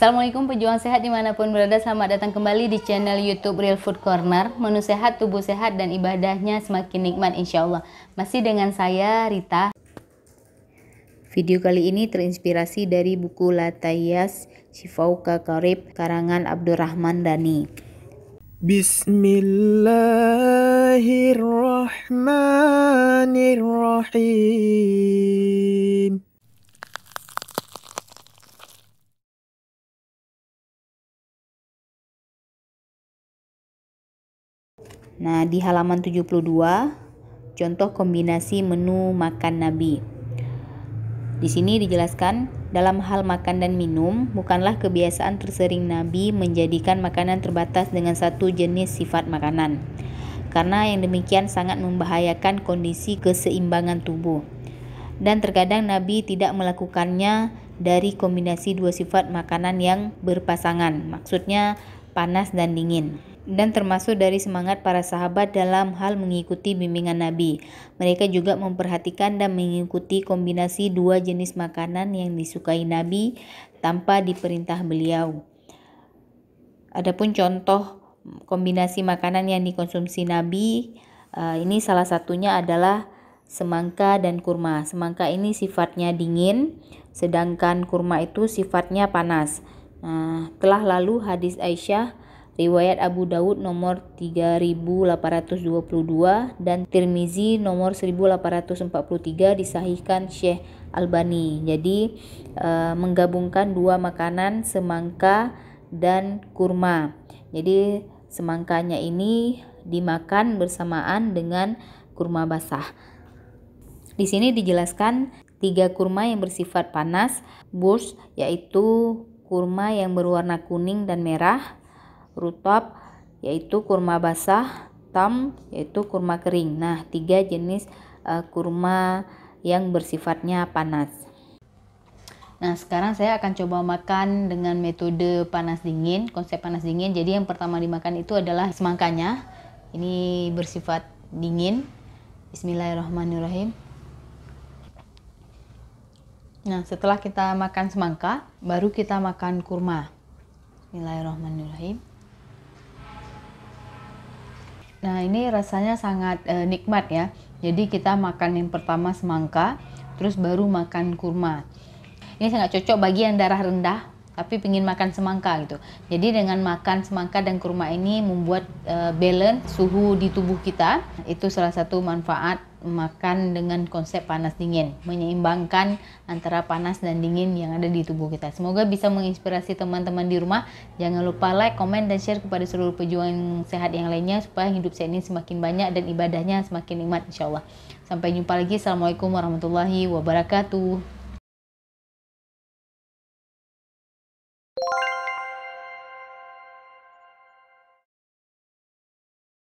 Assalamualaikum pejuang sehat dimanapun berada Selamat datang kembali di channel youtube Real Food Corner Menu sehat, tubuh sehat dan ibadahnya semakin nikmat insya Allah Masih dengan saya Rita Video kali ini terinspirasi dari buku Latayas Shifauka Karib karangan Abdurrahman Dani Bismillahirrahmanirrahim Nah, di halaman 72 contoh kombinasi menu makan Nabi. Di sini dijelaskan dalam hal makan dan minum, bukanlah kebiasaan tersering Nabi menjadikan makanan terbatas dengan satu jenis sifat makanan. Karena yang demikian sangat membahayakan kondisi keseimbangan tubuh. Dan terkadang Nabi tidak melakukannya dari kombinasi dua sifat makanan yang berpasangan, maksudnya panas dan dingin dan termasuk dari semangat para sahabat dalam hal mengikuti bimbingan Nabi. Mereka juga memperhatikan dan mengikuti kombinasi dua jenis makanan yang disukai Nabi tanpa diperintah beliau. Adapun contoh kombinasi makanan yang dikonsumsi Nabi, eh, ini salah satunya adalah semangka dan kurma. Semangka ini sifatnya dingin, sedangkan kurma itu sifatnya panas. Nah, telah lalu hadis Aisyah riwayat Abu Daud nomor 3822 dan Tirmizi nomor 1843 disahihkan Syekh Albani. Jadi e, menggabungkan dua makanan semangka dan kurma. Jadi semangkanya ini dimakan bersamaan dengan kurma basah. Di sini dijelaskan tiga kurma yang bersifat panas, burs yaitu kurma yang berwarna kuning dan merah, Rutab yaitu kurma basah, tam yaitu kurma kering. Nah, tiga jenis uh, kurma yang bersifatnya panas. Nah, sekarang saya akan coba makan dengan metode panas dingin, konsep panas dingin. Jadi yang pertama dimakan itu adalah semangkanya. Ini bersifat dingin. Bismillahirrahmanirrahim. Nah, setelah kita makan semangka, baru kita makan kurma. Bismillahirrahmanirrahim. Nah, ini rasanya sangat eh, nikmat ya. Jadi kita makan yang pertama semangka, terus baru makan kurma. Ini sangat cocok bagi yang darah rendah tapi pingin makan semangka gitu. Jadi dengan makan semangka dan kurma ini membuat eh, balance suhu di tubuh kita. Itu salah satu manfaat makan dengan konsep panas dingin, menyeimbangkan antara panas dan dingin yang ada di tubuh kita. Semoga bisa menginspirasi teman-teman di rumah. Jangan lupa like, komen, dan share kepada seluruh pejuang sehat yang lainnya supaya hidup sehat ini semakin banyak dan ibadahnya semakin nikmat insya Allah. Sampai jumpa lagi. Assalamualaikum warahmatullahi wabarakatuh.